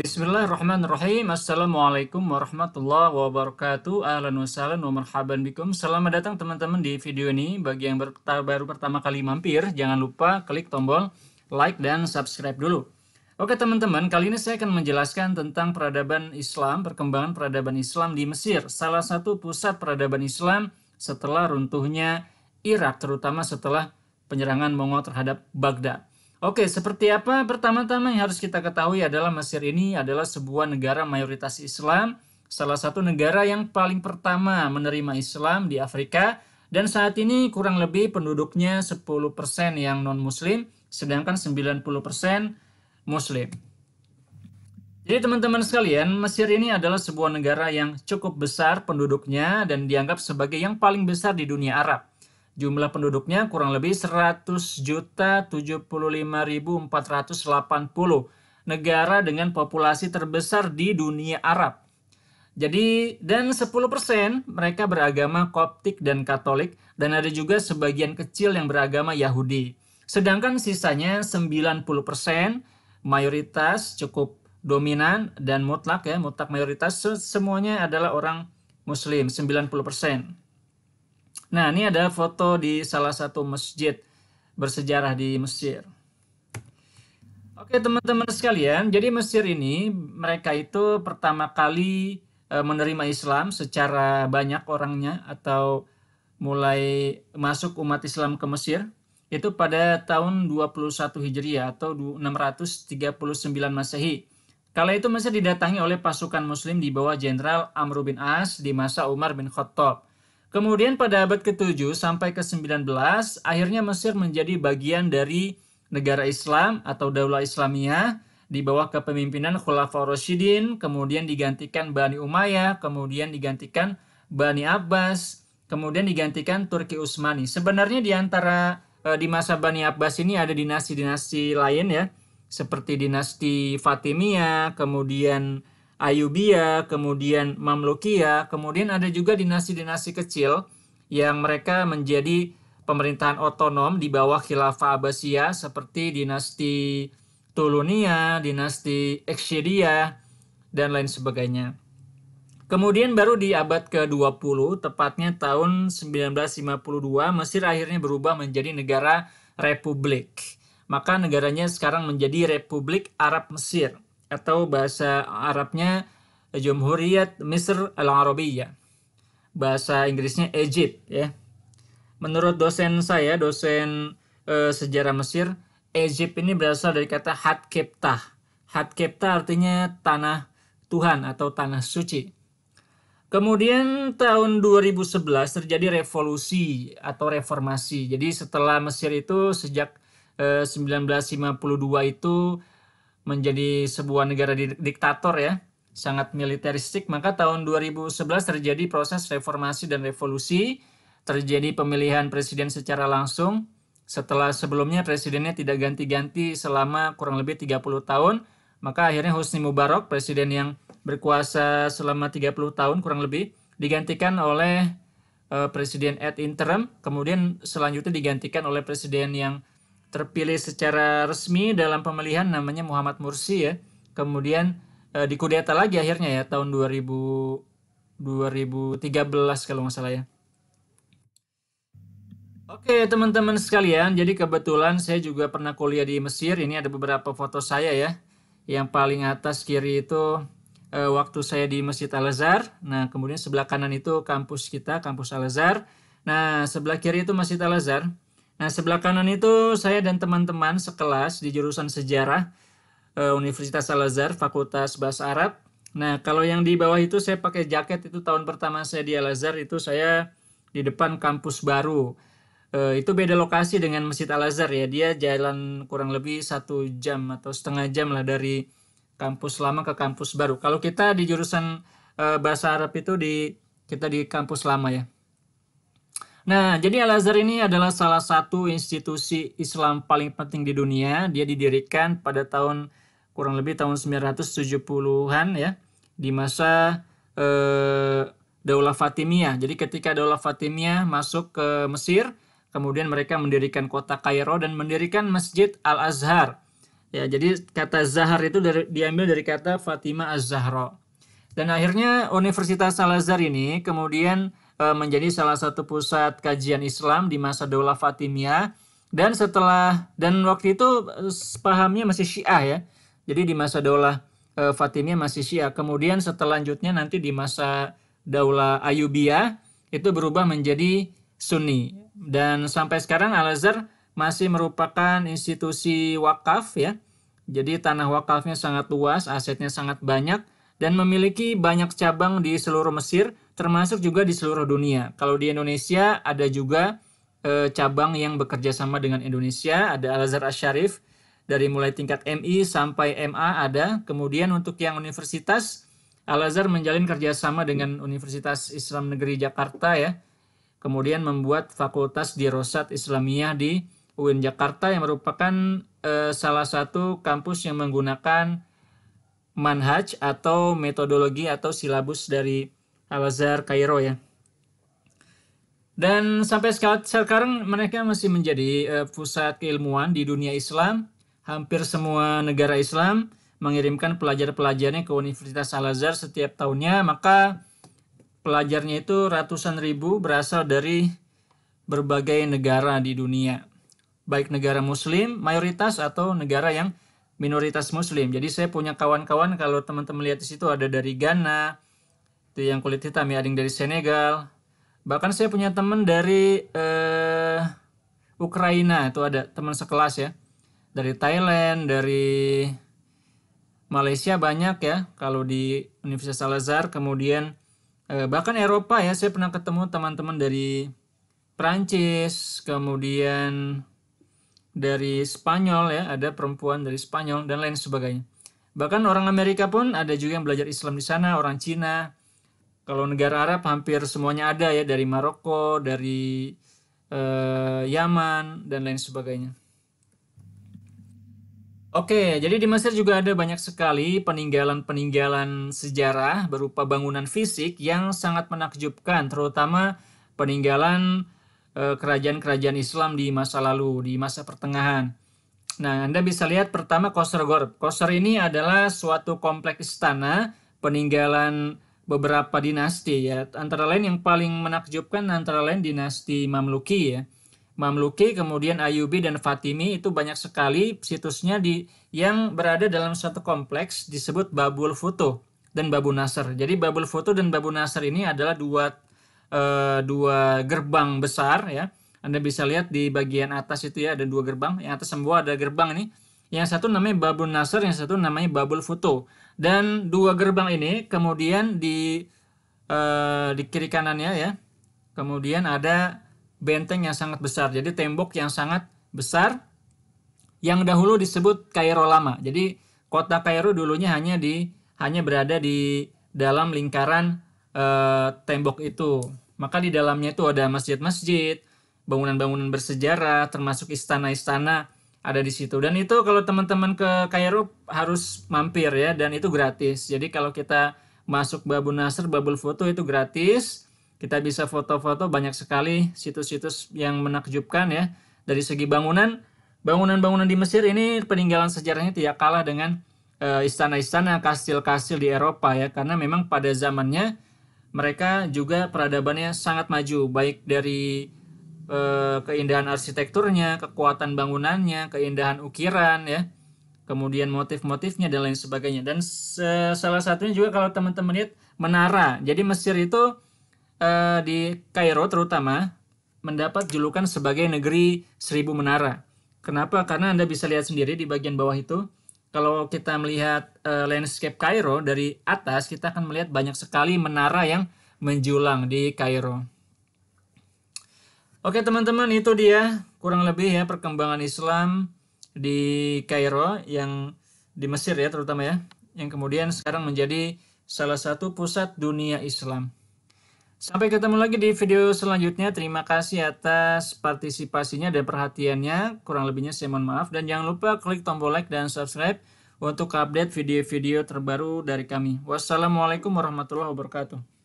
Bismillahirrahmanirrahim. Assalamualaikum warahmatullahi wabarakatuh. Ahlan wa sahlan wa marhaban bikum. Selamat datang teman-teman di video ini. Bagi yang baru pertama kali mampir, jangan lupa klik tombol like dan subscribe dulu. Oke teman-teman, kali ini saya akan menjelaskan tentang peradaban Islam, perkembangan peradaban Islam di Mesir, salah satu pusat peradaban Islam setelah runtuhnya Irak, terutama setelah penyerangan Mongol terhadap Baghdad. Oke, seperti apa? Pertama-tama yang harus kita ketahui adalah Mesir ini adalah sebuah negara mayoritas Islam, salah satu negara yang paling pertama menerima Islam di Afrika, dan saat ini kurang lebih penduduknya 10% yang non-muslim, sedangkan 90% muslim. Jadi teman-teman sekalian, Mesir ini adalah sebuah negara yang cukup besar penduduknya dan dianggap sebagai yang paling besar di dunia Arab. Jumlah penduduknya kurang lebih 100 juta 75.480 Negara dengan populasi terbesar di dunia Arab. Jadi dan 10% mereka beragama Koptik dan Katolik dan ada juga sebagian kecil yang beragama Yahudi. Sedangkan sisanya 90% mayoritas cukup dominan dan mutlak ya, mutlak mayoritas semuanya adalah orang muslim 90%. Nah, ini ada foto di salah satu masjid bersejarah di Mesir. Oke, teman-teman sekalian, jadi Mesir ini mereka itu pertama kali e, menerima Islam secara banyak orangnya atau mulai masuk umat Islam ke Mesir itu pada tahun 21 Hijriah atau 639 Masehi. Kala itu Mesir didatangi oleh pasukan muslim di bawah Jenderal Amr bin As di masa Umar bin Khattab. Kemudian pada abad ke-7 sampai ke-19, akhirnya Mesir menjadi bagian dari negara Islam atau Daulah Islamiyah di bawah kepemimpinan Khulafaur Rasyidin, kemudian digantikan Bani Umayyah, kemudian digantikan Bani Abbas, kemudian digantikan Turki Utsmani. Sebenarnya di antara e, di masa Bani Abbas ini ada dinasti-dinasti lain ya, seperti dinasti Fatimiyah, kemudian Ayubia, kemudian Mamlukia, kemudian ada juga dinasti-dinasti kecil yang mereka menjadi pemerintahan otonom di bawah khilafah Abbasiyah seperti dinasti Tulunia, dinasti Eksyiria, dan lain sebagainya. Kemudian baru di abad ke-20, tepatnya tahun 1952, Mesir akhirnya berubah menjadi negara republik. Maka negaranya sekarang menjadi Republik Arab Mesir atau bahasa Arabnya Jumhuriyat Mesir al Arabiya. Bahasa Inggrisnya Egypt ya. Menurut dosen saya, dosen e, sejarah Mesir, Egypt ini berasal dari kata Hat Keptah. Hat Keptah artinya tanah Tuhan atau tanah suci. Kemudian tahun 2011 terjadi revolusi atau reformasi. Jadi setelah Mesir itu sejak 1952 eh, itu menjadi sebuah negara di, diktator ya, sangat militeristik, maka tahun 2011 terjadi proses reformasi dan revolusi, terjadi pemilihan presiden secara langsung, setelah sebelumnya presidennya tidak ganti-ganti selama kurang lebih 30 tahun, maka akhirnya Husni Mubarak, presiden yang berkuasa selama 30 tahun kurang lebih, digantikan oleh uh, presiden ad interim, kemudian selanjutnya digantikan oleh presiden yang terpilih secara resmi dalam pemilihan namanya Muhammad Mursi ya. Kemudian e, eh, dikudeta lagi akhirnya ya tahun 2000 2013 kalau nggak salah ya. Oke teman-teman sekalian, jadi kebetulan saya juga pernah kuliah di Mesir. Ini ada beberapa foto saya ya. Yang paling atas kiri itu e, waktu saya di Masjid Al Azhar. Nah kemudian sebelah kanan itu kampus kita, kampus Al Azhar. Nah sebelah kiri itu Masjid Al Azhar. Nah, sebelah kanan itu saya dan teman-teman sekelas di jurusan sejarah eh, Universitas Al-Azhar, Fakultas Bahasa Arab. Nah, kalau yang di bawah itu saya pakai jaket itu tahun pertama saya di Al-Azhar itu saya di depan kampus baru. Eh, itu beda lokasi dengan Masjid Al-Azhar ya. Dia jalan kurang lebih satu jam atau setengah jam lah dari kampus lama ke kampus baru. Kalau kita di jurusan eh, Bahasa Arab itu di kita di kampus lama ya. Nah, jadi Al-Azhar ini adalah salah satu institusi Islam paling penting di dunia. Dia didirikan pada tahun kurang lebih tahun 970-an ya, di masa eh, Daulah Fatimiyah. Jadi ketika Daulah Fatimiyah masuk ke Mesir, kemudian mereka mendirikan kota Kairo dan mendirikan Masjid Al-Azhar. Ya, jadi kata Zahar itu dari, diambil dari kata Fatimah Az-Zahra. Dan akhirnya Universitas Al-Azhar ini kemudian Eh, menjadi salah satu pusat kajian Islam di masa Daulah Fatimia dan setelah dan waktu itu eh, pahamnya masih Syiah ya. Jadi di masa Daulah eh, Fatimia masih Syiah. Kemudian setelanjutnya nanti di masa Daulah Ayubia itu berubah menjadi Sunni dan sampai sekarang Al-Azhar masih merupakan institusi wakaf ya. Jadi tanah wakafnya sangat luas, asetnya sangat banyak dan memiliki banyak cabang di seluruh Mesir termasuk juga di seluruh dunia. Kalau di Indonesia ada juga e, cabang yang bekerja sama dengan Indonesia, ada Al-Azhar Asyarif, dari mulai tingkat MI sampai MA ada. Kemudian untuk yang universitas, Al-Azhar menjalin kerjasama dengan Universitas Islam Negeri Jakarta ya. Kemudian membuat Fakultas di Rosat Islamiyah di UIN Jakarta yang merupakan e, salah satu kampus yang menggunakan manhaj atau metodologi atau silabus dari Al-Azhar Kairo ya. Dan sampai sekarang mereka masih menjadi eh, pusat keilmuan di dunia Islam. Hampir semua negara Islam mengirimkan pelajar-pelajarnya ke Universitas Al-Azhar setiap tahunnya, maka pelajarnya itu ratusan ribu berasal dari berbagai negara di dunia. Baik negara muslim mayoritas atau negara yang minoritas muslim. Jadi saya punya kawan-kawan kalau teman-teman lihat di situ ada dari Ghana, itu yang kulit hitam ya, ada yang dari Senegal. Bahkan saya punya teman dari eh, Ukraina, itu ada teman sekelas ya. Dari Thailand, dari Malaysia banyak ya, kalau di Universitas Al-Azhar, kemudian eh, bahkan Eropa ya, saya pernah ketemu teman-teman dari Prancis, kemudian dari Spanyol ya, ada perempuan dari Spanyol dan lain sebagainya. Bahkan orang Amerika pun ada juga yang belajar Islam di sana, orang Cina, kalau negara Arab hampir semuanya ada ya dari Maroko, dari eh, Yaman dan lain sebagainya. Oke, jadi di Mesir juga ada banyak sekali peninggalan-peninggalan sejarah berupa bangunan fisik yang sangat menakjubkan, terutama peninggalan eh, kerajaan-kerajaan Islam di masa lalu, di masa pertengahan. Nah, Anda bisa lihat pertama Koser Gorb. Koser ini adalah suatu kompleks istana peninggalan beberapa dinasti ya. Antara lain yang paling menakjubkan antara lain dinasti Mamluki ya. Mamluki, kemudian Ayubi dan Fatimi itu banyak sekali situsnya di yang berada dalam satu kompleks disebut Babul foto dan Babu Nasr. Jadi Babul foto dan Babu Nasr ini adalah dua e, dua gerbang besar ya. Anda bisa lihat di bagian atas itu ya ada dua gerbang. Yang atas semua ada gerbang ini yang satu namanya Babul Nasr, yang satu namanya Babul Futuh. Dan dua gerbang ini kemudian di eh, di kiri kanannya ya. Kemudian ada benteng yang sangat besar. Jadi tembok yang sangat besar yang dahulu disebut Kairo lama. Jadi kota Kairo dulunya hanya di hanya berada di dalam lingkaran e, tembok itu. Maka di dalamnya itu ada masjid-masjid, bangunan-bangunan bersejarah, termasuk istana-istana ada di situ dan itu kalau teman-teman ke Kairo harus mampir ya dan itu gratis jadi kalau kita masuk Babu Nasr Babul Foto itu gratis kita bisa foto-foto banyak sekali situs-situs yang menakjubkan ya dari segi bangunan bangunan-bangunan di Mesir ini peninggalan sejarahnya tidak kalah dengan eh, istana-istana kastil-kastil di Eropa ya karena memang pada zamannya mereka juga peradabannya sangat maju baik dari e, keindahan arsitekturnya, kekuatan bangunannya, keindahan ukiran ya. Kemudian motif-motifnya dan lain sebagainya. Dan se salah satunya juga kalau teman-teman lihat menara. Jadi Mesir itu e, di Kairo terutama mendapat julukan sebagai negeri seribu menara. Kenapa? Karena Anda bisa lihat sendiri di bagian bawah itu kalau kita melihat e, landscape Kairo dari atas, kita akan melihat banyak sekali menara yang menjulang di Kairo. Oke teman-teman itu dia kurang lebih ya perkembangan Islam di Kairo yang di Mesir ya terutama ya yang kemudian sekarang menjadi salah satu pusat dunia Islam. Sampai ketemu lagi di video selanjutnya. Terima kasih atas partisipasinya dan perhatiannya. Kurang lebihnya saya mohon maaf dan jangan lupa klik tombol like dan subscribe untuk update video-video terbaru dari kami. Wassalamualaikum warahmatullahi wabarakatuh.